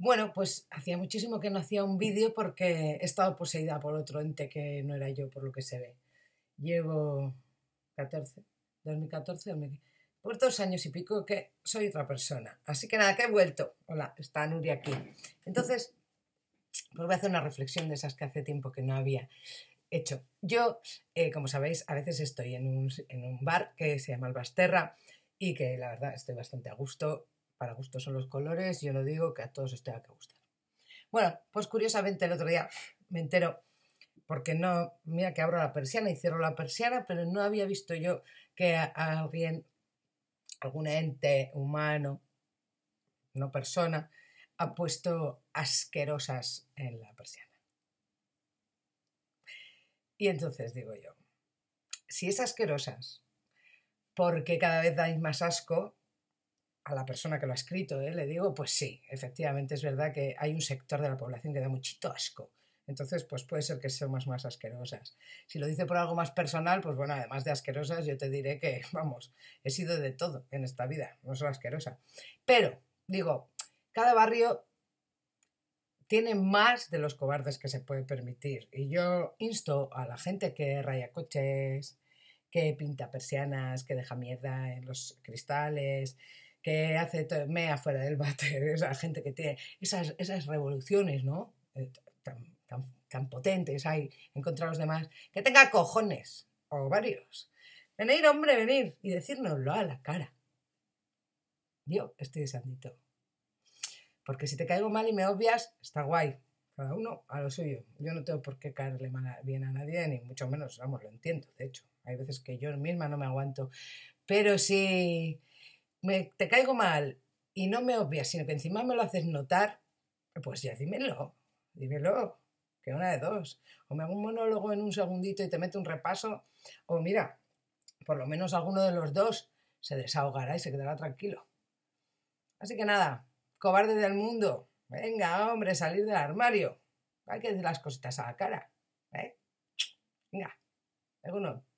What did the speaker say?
Bueno, pues hacía muchísimo que no hacía un vídeo porque he estado poseída por otro ente que no era yo, por lo que se ve. Llevo 14, 2014, por dos años y pico que soy otra persona. Así que nada, que he vuelto. Hola, está Nuria aquí. Entonces, pues voy a hacer una reflexión de esas que hace tiempo que no había hecho. Yo, eh, como sabéis, a veces estoy en un, en un bar que se llama Albasterra y que la verdad estoy bastante a gusto para gustos son los colores, yo lo digo que a todos os tenga que gustar. Bueno, pues curiosamente el otro día me entero, porque no, mira que abro la persiana y cierro la persiana, pero no había visto yo que alguien, algún ente humano, no persona, ha puesto asquerosas en la persiana. Y entonces digo yo, si es asquerosas, porque cada vez dais más asco, a la persona que lo ha escrito, ¿eh? le digo, pues sí, efectivamente es verdad que hay un sector de la población que da muchito asco. Entonces, pues puede ser que sean más, más asquerosas. Si lo dice por algo más personal, pues bueno, además de asquerosas, yo te diré que, vamos, he sido de todo en esta vida, no soy asquerosa. Pero, digo, cada barrio tiene más de los cobardes que se puede permitir. Y yo insto a la gente que raya coches, que pinta persianas, que deja mierda en los cristales, que hace me fuera del váter, esa gente que tiene esas, esas revoluciones, ¿no? Eh, tan, tan, tan, potentes hay en contra de los demás, que tenga cojones o varios. Venir, hombre, venir y decírnoslo a la cara. Yo estoy desandito. Porque si te caigo mal y me obvias, está guay. Cada uno a lo suyo. Yo no tengo por qué caerle mal a, bien a nadie, ni mucho menos, vamos, lo entiendo, de hecho. Hay veces que yo misma no me aguanto. Pero sí te caigo mal y no me obvias, sino que encima me lo haces notar, pues ya dímelo, dímelo, que una de dos. O me hago un monólogo en un segundito y te meto un repaso, o mira, por lo menos alguno de los dos se desahogará y se quedará tranquilo. Así que nada, cobarde del mundo, venga, hombre, salir del armario. Hay que decir las cositas a la cara. ¿eh? Venga, alguno.